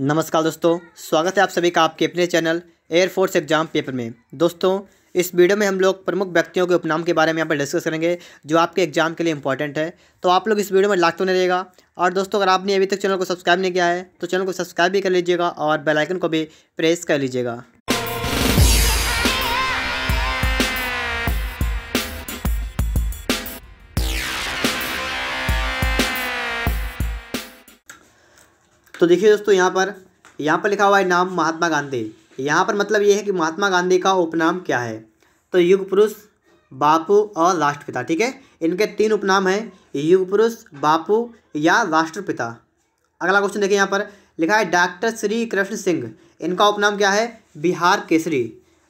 नमस्कार दोस्तों स्वागत है आप सभी का आपके अपने चैनल एयरफोर्स एग्जाम पेपर में दोस्तों इस वीडियो में हम लोग प्रमुख व्यक्तियों के उपनाम के बारे में यहाँ पर डिस्कस करेंगे जो आपके एग्जाम के लिए इंपॉर्टेंट है तो आप लोग इस वीडियो में लाख तो नहीं रहेगा और दोस्तों अगर आपने अभी तक चैनल को सब्सक्राइब नहीं किया है तो चैनल को सब्सक्राइब भी कर लीजिएगा और बेलाइकन को भी प्रेस कर लीजिएगा तो देखिए दोस्तों यहाँ पर यहाँ पर लिखा हुआ है नाम महात्मा गांधी यहाँ पर मतलब ये है कि महात्मा गांधी का उपनाम क्या है तो युग पुरुष बापू और राष्ट्रपिता ठीक है इनके तीन उपनाम हैं युग पुरुष बापू या राष्ट्रपिता अगला क्वेश्चन देखिए यहाँ पर लिखा है डॉक्टर श्री कृष्ण सिंह इनका उपनाम क्या है बिहार केसरी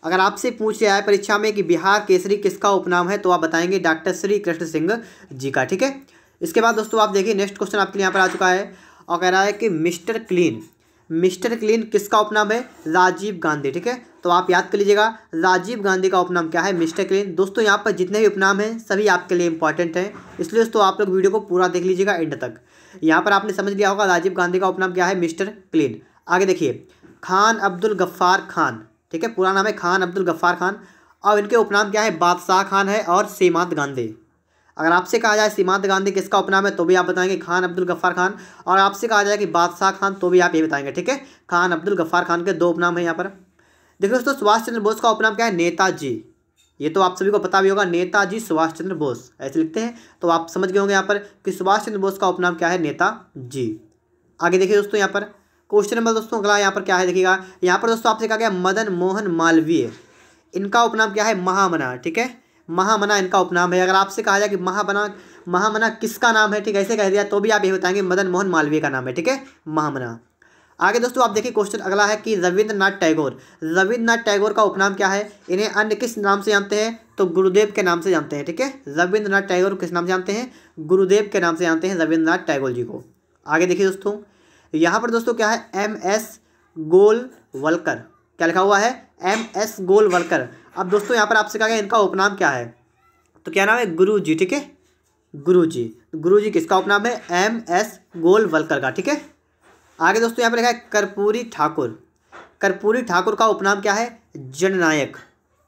अगर आपसे पूछ लिया है परीक्षा में कि बिहार केसरी किसका उपनाम है तो आप बताएंगे डॉक्टर श्री कृष्ण सिंह जी का ठीक है इसके बाद दोस्तों आप देखिए नेक्स्ट क्वेश्चन आपके लिए यहाँ पर आ चुका है और कह रहा है कि मिस्टर क्लीन मिस्टर क्लीन किसका उपनाम है राजीव गांधी ठीक है तो आप याद कर लीजिएगा राजीव गांधी का उपनाम क्या है मिस्टर क्लीन दोस्तों यहाँ पर जितने भी उपनाम हैं सभी आपके लिए इंपॉर्टेंट हैं इसलिए दोस्तों आप लोग वीडियो को पूरा देख लीजिएगा एंड तक यहाँ पर आपने समझ लिया होगा राजीव गांधी का उपनाम क्या है मिस्टर क्लीन आगे देखिए खान अब्दुल गफ्फार खान ठीक है पूरा नाम है खान अब्दुल गफ्फार खान और इनके उपनाम क्या है बादशाह खान है और सीमांत गांधी अगर आपसे कहा जाए सीमांत गांधी किसका उपनाम है तो भी आप बताएंगे खान अब्दुल गफ्फार खान और आपसे कहा जाए कि बादशाह खान तो भी आप ये बताएंगे ठीक है खान अब्दुल गफ्फार खान के दो उपनाम है यहाँ पर देखिए दोस्तों सुभाष चंद्र बोस का उपनाम क्या है नेताजी ये तो आप सभी को पता भी होगा नेताजी सुभाष चंद्र बोस ऐसे लिखते हैं तो आप समझ गए होंगे यहाँ पर कि सुभाष चंद्र बोस का उपनाम क्या है नेता जी आगे देखिए दोस्तों यहाँ पर क्वेश्चन नंबर दोस्तों अगला यहाँ पर क्या है देखिएगा यहाँ पर दोस्तों आपसे कहा गया मदन मोहन मालवीय इनका उपनाम क्या है महामना ठीक है महामना इनका उपनाम है अगर आपसे कहा जाए कि महामना महामना किसका नाम है ठीक है ऐसे कह दिया तो भी आप ये बताएंगे मदन मोहन मालवीय का नाम है ठीक है महामना आगे दोस्तों आप देखिए क्वेश्चन अगला है कि रविंद्रनाथ टैगोर रविंद्रनाथ टैगोर का उपनाम क्या है इन्हें अन्य किस नाम से जानते हैं तो गुरुदेव के नाम से जानते हैं ठीक है रविंद्रनाथ टैगोर किस नाम से जानते हैं गुरुदेव के नाम से जानते हैं रविंद्रनाथ टैगोर जी को आगे देखिए दोस्तों यहाँ पर दोस्तों क्या है एम एस गोल वलकर क्या लिखा हुआ है एम एस गोल वलकर अब दोस्तों यहाँ पर आपसे कहा गया इनका उपनाम क्या है तो क्या नाम है गुरु जी ठीक है गुरु जी तो गुरु जी किसका उपनाम है एम एस गोलवलकर का ठीक है आगे दोस्तों यहाँ पर लिखा है कर्पूरी ठाकुर कर्पूरी ठाकुर का उपनाम क्या है जननायक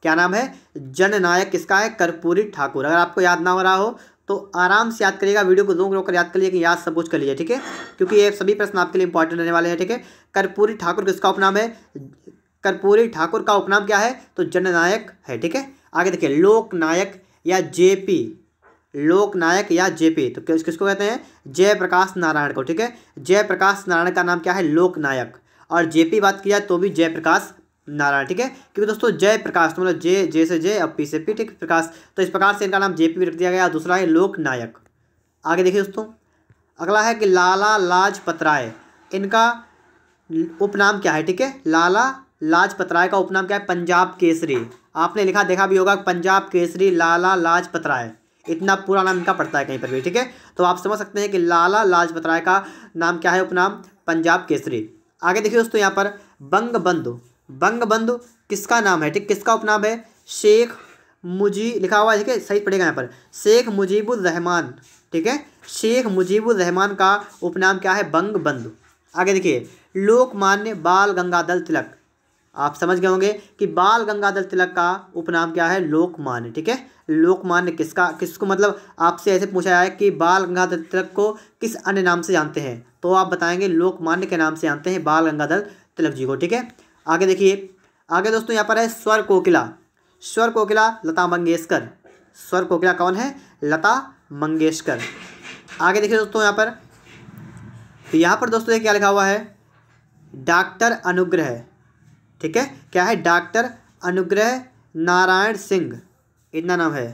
क्या नाम है जननायक किसका है कर्पूरी ठाकुर अगर आपको याद ना हो रहा हो तो आराम से याद करिएगा वीडियो को रोक रोक कर याद कर लीजिए कि याद सब कुछ कर लीजिए ठीक है क्योंकि ये सभी प्रश्न आपके लिए इंपॉर्टेंट रहने वाले हैं ठीक है कर्पूरी ठाकुर किसका उपनाम है कर्पूरी ठाकुर का उपनाम क्या है तो जननायक है ठीक है आगे देखिए लोकनायक या जेपी लोकनायक या जेपी तो किस किसको कहते हैं जयप्रकाश नारायण को ठीक है जयप्रकाश नारायण का नाम क्या है लोकनायक और जेपी बात की जाए तो भी जयप्रकाश नारायण ठीक है क्योंकि दोस्तों जयप्रकाश तो मतलब जे जे से जय और पी से पी ठीक प्रकाश तो इस प्रकार से इनका नाम जेपी भी रख दिया गया दूसरा है लोकनायक आगे देखिए दोस्तों अगला है कि लाला लाजपत राय इनका उपनाम क्या है ठीक है लाला लाजपत राय का उपनाम क्या है पंजाब केसरी आपने लिखा देखा भी होगा पंजाब केसरी लाला लाजपत राय इतना पूरा नाम इनका पड़ता है कहीं पर भी ठीक है तो आप समझ सकते हैं कि लाला लाजपत राय का नाम क्या है उपनाम पंजाब केसरी आगे देखिए दोस्तों यहाँ पर बंग बंधु बंग बंधु किसका नाम है ठीक किसका उपनाम है शेख मुजी लिखा हुआ है ठीक है सही पड़ेगा यहाँ पर शेख मुजीबरहमान ठीक है शेख मुजीबरहमान का उपनाम क्या है बंग बंधु आगे देखिए लोकमान्य बाल गंगाधर तिलक आप समझ गए होंगे कि बाल गंगाधर तिलक का उपनाम क्या है लोकमान्य ठीक है लोकमान्य किसका किसको मतलब आपसे ऐसे पूछा जाए कि बाल गंगाधर तिलक को किस अन्य नाम से जानते हैं तो आप बताएंगे लोकमान्य के नाम से जानते हैं बाल गंगाधर तिलक जी को ठीक है आगे देखिए आगे दोस्तों यहाँ पर है स्वर कोकिला स्वर कोकिला लता मंगेशकर स्वर कोकिला कौन है लता मंगेशकर आगे देखिए दोस्तों यहाँ पर तो यहाँ पर दोस्तों क्या लिखा हुआ है डॉक्टर अनुग्रह ठीक है क्या है डॉक्टर अनुग्रह नारायण सिंह इतना नाम है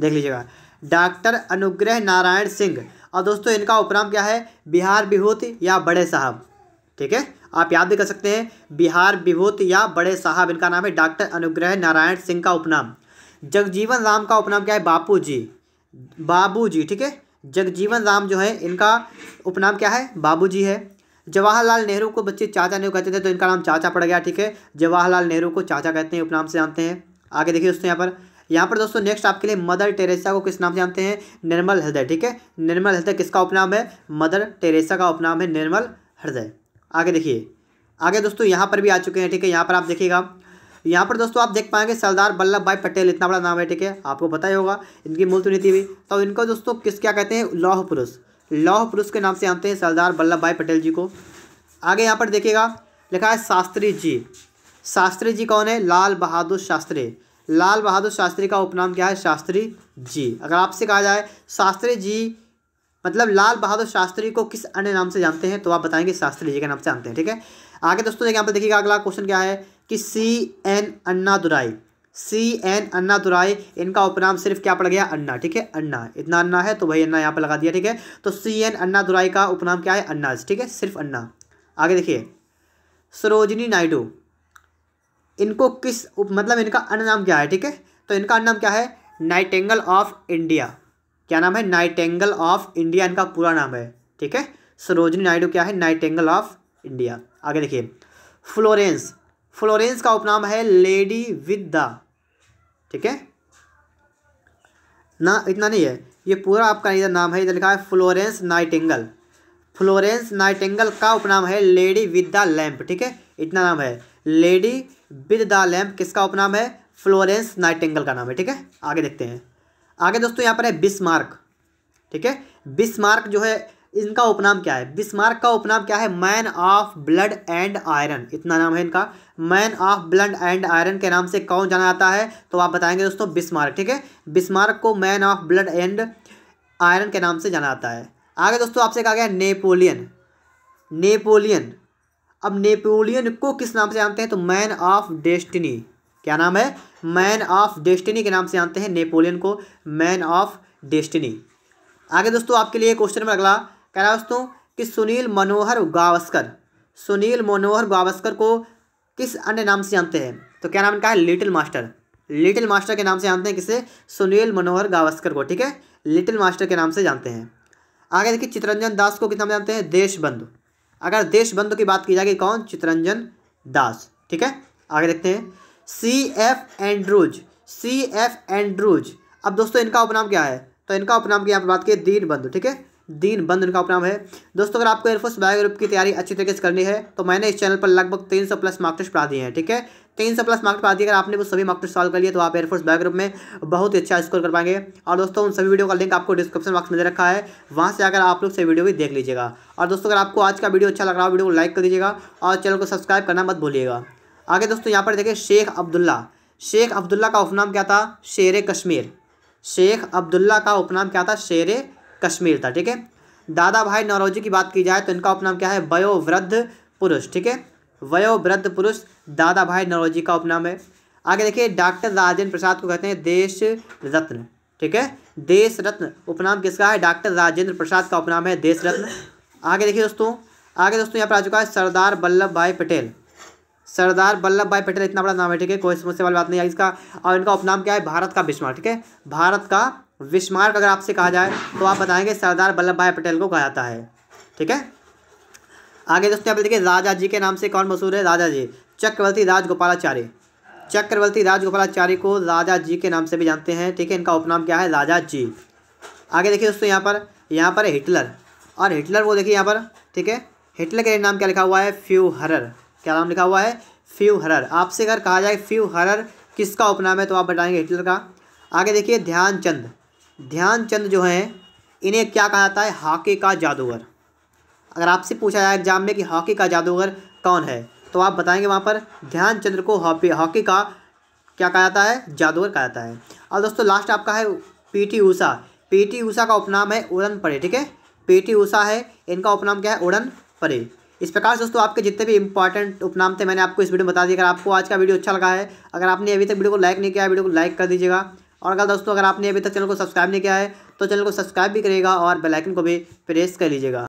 देख लीजिएगा डॉक्टर अनुग्रह नारायण सिंह और दोस्तों इनका उपनाम क्या है बिहार विभूत या बड़े साहब ठीक है आप याद भी कर सकते हैं बिहार विभूत या बड़े साहब इनका नाम है डॉक्टर अनुग्रह नारायण सिंह का उपनाम जगजीवन राम का उपनाम क्या है बापू जी बाबू जी ठीक है जगजीवन राम जो है इनका उपनाम क्या है बाबू जी है जवाहरलाल नेहरू को बच्चे चाचा नेहरू कहते थे तो इनका नाम चाचा पड़ गया ठीक है जवाहरलाल नेहरू को चाचा कहते हैं उपनाम से जानते हैं आगे देखिए दोस्तों यहाँ पर यहाँ पर दोस्तों नेक्स्ट आपके लिए मदर टेरेसा को किस नाम से जानते हैं निर्मल हृदय ठीक है निर्मल हृदय किसका उपनाम है मदर टेरेसा का उपनाम है निर्मल हृदय आगे देखिए आगे दोस्तों यहाँ पर भी आ चुके हैं ठीक है यहाँ पर आप देखिएगा यहाँ पर दोस्तों आप देख पाएंगे सरदार वल्लभ भाई पटेल इतना बड़ा नाम है ठीक है आपको पता ही होगा इनकी मूल नीति भी तो इनको दोस्तों किस क्या कहते हैं लौह पुरुष लौह पुरुष के नाम से जानते हैं सरदार वल्लभ भाई पटेल जी को आगे यहाँ पर देखिएगा लिखा है शास्त्री जी शास्त्री जी कौन है लाल बहादुर शास्त्री लाल बहादुर शास्त्री का उपनाम क्या है शास्त्री जी अगर आपसे कहा जाए शास्त्री जी मतलब लाल बहादुर शास्त्री को किस अन्य नाम से जानते हैं तो आप बताएंगे शास्त्री जी के नाम से जानते हैं ठीक है आगे दोस्तों यहाँ पर देखिएगा अगला क्वेश्चन क्या है कि सी एन अन्ना दुराई सी एन अन्ना दुराई इनका उपनाम सिर्फ क्या पड़ गया अन्ना ठीक है अन्ना इतना अन्ना है तो भाई अन्ना यहाँ पर लगा दिया ठीक है तो सी एन अन्ना दुराई का उपनाम क्या है अन्ना ठीक है सिर्फ अन्ना आगे देखिए सरोजनी नायडू इनको किस उप मतलब इनका अन्य नाम क्या है ठीक है तो इनका अन्य नाम क्या है नाइटेंगल ऑफ इंडिया क्या नाम है नाइटेंगल ऑफ इंडिया इनका पूरा नाम है ठीक है सरोजनी नायडू क्या है नाइटेंगल ऑफ इंडिया आगे देखिए फ्लोरेंस फ्लोरेंस का उपनाम है लेडी विद द ठीक है ना इतना नहीं है ये पूरा आपका इधर नाम है इधर लिखा है फ्लोरेंस नाइटिंगल फ्लोरेंस नाइटिंगल का उपनाम है लेडी विद द लैम्प ठीक है इतना नाम है लेडी विद द लैम्प किसका उपनाम है फ्लोरेंस नाइटिंगल का नाम है ठीक है आगे देखते हैं आगे दोस्तों यहाँ पर है बिस्मार्क ठीक है बिस्मार्क जो है इनका उपनाम क्या है बिस्मार्क का उपनाम क्या है man of blood and iron इतना नाम है इनका man of blood and iron के नाम से कौन जाना जाता है तो आप बताएंगे दोस्तों बिस्मार्क ठीक है बिस्मार्क को man of blood and iron के नाम से जाना जाता है आगे दोस्तों आपसे कहा गया नेपोलियन नेपोलियन अब नेपोलियन को किस नाम से जानते हैं तो मैन ऑफ डेस्टिनी क्या नाम है मैन ऑफ डेस्टिनी के नाम से जानते हैं नेपोलियन को मैन ऑफ डेस्टिनी आगे दोस्तों आपके लिए क्वेश्चन नंबर अगला कह रहा है दोस्तों कि सुनील मनोहर गावस्कर सुनील मनोहर गावस्कर को किस अन्य नाम से जानते हैं तो क्या नाम इनका है लिटिल मास्टर लिटिल मास्टर के नाम से जानते हैं किसे सुनील मनोहर गावस्कर को ठीक है लिटिल मास्टर के नाम से जानते हैं आगे देखिए चितरंजन दास को कितना जानते हैं देशबंधु अगर देशबंधु की बात की जाएगी कौन चितरंजन दास ठीक है आगे देखते हैं C F Andrews C F Andrews अब दोस्तों इनका उपनाम क्या है तो इनका उपनाम की यहाँ पर बात की दीनबंधु ठीक है दीन बंद उनका उपनाम है दोस्तों अगर आपको एयरफोर्स बायो ग्रुप की तैयारी अच्छी तरीके से करनी है तो मैंने इस चैनल पर लगभग तीन सौ प्लस मार्क्स पढ़ा दिए हैं ठीक है तीन सौ प्लस मार्क्स पढ़ा दिए अगर आपने वो सभी मार्क्स सॉल्व कर लिए तो आप एयरफोर्स बायो ग्रुप में बहुत ही अच्छा स्कोर कर पाएंगे और दोस्तों उन सभी वीडियो का लिंक आपको डिस्क्रिप्शन बॉक्स में दे रखा है वहाँ से आकर आप लोग से वीडियो भी देख लीजिएगा और दोस्तों अगर आपको आज का वीडियो अच्छा लग रहा हो वीडियो को लाइक कर दीजिएगा और चैनल को सब्सक्राइब करना मत भूलिएगा आगे दोस्तों यहाँ पर देखें शेख अब्दुल्ला शेख अब्दुल्ला का उपनाम क्या था शेर कश्मीर शेख अब्दुल्ला का उपनाम क्या था शेर कश्मीर था ठीक है दादा भाई नौरोजी की बात की जाए तो इनका उपनाम क्या है वयोवृद्ध पुरुष ठीक है वयोवृद्ध पुरुष दादा भाई नौरोजी का उपनाम है आगे देखिए डॉक्टर राजेंद्र प्रसाद को कहते हैं देश रत्न ठीक है देश रत्न उपनाम किसका है डॉक्टर राजेंद्र प्रसाद का उपनाम है देश रत्न आगे देखिए दोस्तों आगे दोस्तों यहाँ पर आ चुका है सरदार वल्लभ भाई पटेल सरदार वल्लभ भाई पटेल इतना बड़ा नाम है ठीक है कोई समस्या वाली बात नहीं है इसका और इनका उपनाम क्या है भारत का बिस्मार ठीक है भारत का विस्मार्क अगर आपसे कहा जाए तो आप बताएंगे सरदार वल्लभ भाई पटेल को कहा जाता है ठीक है आगे दोस्तों आप देखिए राजा जी के नाम से कौन मशहूर है राजा जी चक्रवर्ती राजगोपालाचार्य चक्रवर्ती राजगोपालाचार्य को राजा जी के नाम से भी जानते हैं ठीक है इनका उपनाम क्या है राजा जी आगे देखिए दोस्तों यहाँ पर यहाँ पर हिटलर और हिटलर वो देखिए यहाँ पर ठीक है हिटलर के नाम क्या लिखा हुआ है फ्यू हरर क्या नाम लिखा हुआ है फ्यू हरर आपसे अगर कहा जाए फ्यू हरर किसका उपनाम है तो आप बताएंगे हिटलर का आगे देखिए ध्यानचंद ध्यानचंद जो हैं इन्हें क्या कहा जाता है हॉकी का जादूगर अगर आपसे पूछा जाए एग्जाम में कि हॉकी का जादूगर कौन है तो आप बताएंगे वहाँ पर ध्यानचंद्र को हॉपी हॉकी का क्या कहा जाता है जादूगर कहा जाता है और दोस्तों लास्ट आपका है पीटी ऊषा पीटी ऊषा का उपनाम है उड़न परे ठीक है पीटी ऊषा है इनका उपनाम क्या है उड़न पड़े इस प्रकार से दोस्तों आपके जितने भी इंपॉर्टेंट उपनाम थे मैंने आपको इस वीडियो में बता दिया अगर आपको आज का वीडियो अच्छा लगा है अगर आपने अभी तक वीडियो को लाइक नहीं किया है वीडियो को लाइक कर दीजिएगा और अगर दोस्तों अगर आपने अभी तक चैनल को सब्सक्राइब नहीं किया है तो चैनल को सब्सक्राइब भी करिएगा और बेलाइकन को भी प्रेस कर लीजिएगा